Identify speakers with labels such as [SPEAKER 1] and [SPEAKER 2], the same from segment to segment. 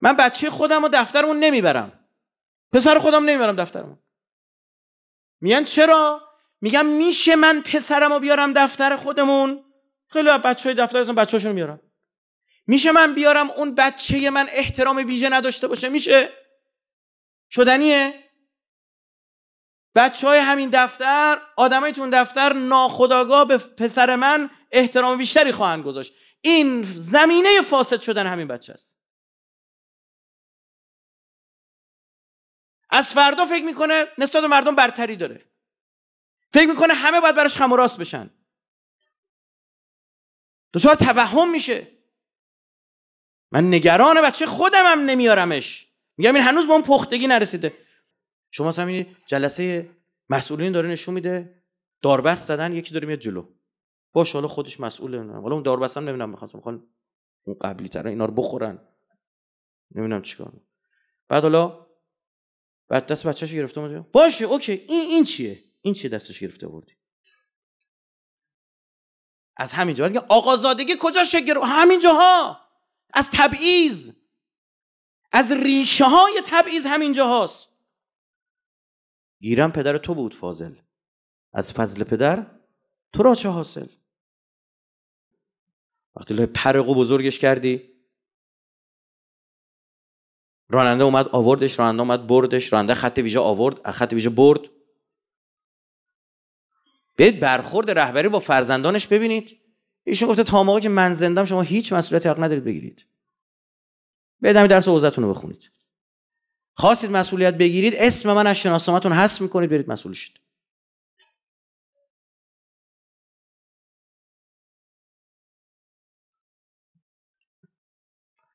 [SPEAKER 1] من بچه خودم و دفترمون نمیبرم پسر خودم نمیبرم دفترمون میگن چرا میگم میشه من پسرم رو بیارم دفتر خودمون خیلی بچه های بچه بچه‌شون میارم میشه من بیارم اون بچه من احترام ویژه نداشته باشه میشه شدنیه بچه های همین دفتر آدمای تون دفتر ناخداگاه به پسر من احترام بیشتری خواهند گذاشت این زمینه فاسد شدن همین بچه است از فردا فکر میکنه نسبت مردم برتری داره فکر میکنه همه باید براش خم و راست بشن دچار توهم میشه من نگران بچه خودم هم نمیارمش میگم این هنوز به اون پختگی نرسیده شما مثلا جلسه مسئولین داره نشون میده داربست زدن یکی داره میاد جلو باش حالا خودش مسئوله حالا اون داربست هم نمیدونم میخواستم میخوان اون قبلی تر اینا رو بخورن نمیدونم چیکار بعد حالا بعد دست بچهش گرفته بود باشه اوکی این این چیه این چیه دستش گرفته بودی؟ از همین همینجا آقا زادگی کجا شگر همینجاها از تبعیض از ریشه های تبعیض همینجا هاست گیرم پدر تو بود فاضل از فضل پدر تو را چه حاصل وقتی پرقو بزرگش کردی راننده اومد آوردش راننده اومد بردش راننده خط ویژه آورد خط ویژه برد بید برخورد رهبری با فرزندانش ببینید ایشون گفته تا موقع که من زندم شما هیچ مسئولیتی حق ندارید بگیرید بدم درس اوزتون رو بخونید خواستید مسئولیت بگیرید اسم من از هست حذف میکنید برید مسئول شید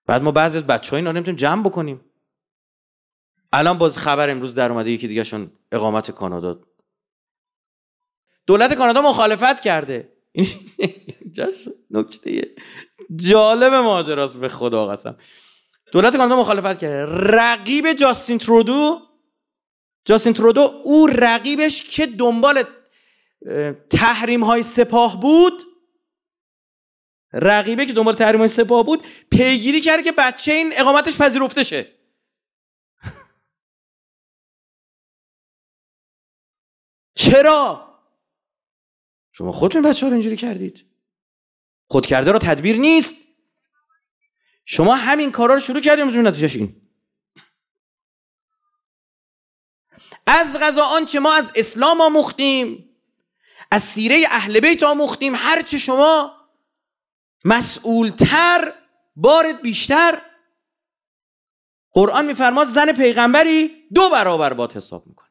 [SPEAKER 1] بعد ما بعضی از بچه‌ها اینا نمیتونیم جمع بکنیم الان باز خبر امروز در اومده یکی شون اقامت کانادا دولت کانادا مخالفت کرده نکته جالب ماجراست به خدا قسم دولت کانادا مخالفت کرده رقیب جاستین ترودو جاستین ترودو او رقیبش که دنبال تحریم های سپاه بود رقیبه که دنبال تحریم سپاه بود پیگیری کرد که بچه این اقامتش پذیرفته شه چرا شما خودتون بچه ها رو اینجوری کردید خود کرده رو تدبیر نیست شما همین کارا رو شروع کردیم از نتیجهش این از غذا آنچه ما از اسلام آموختیم از سیره اهل بیت آموختیم هر چه شما مسئولتر بارت بیشتر قرآن میفرماد زن پیغمبری دو برابر بات حساب میکنه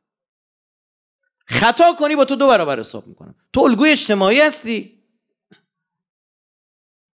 [SPEAKER 1] خطا کنی با تو دو برابر حساب میکنه تو الگوی اجتماعی هستی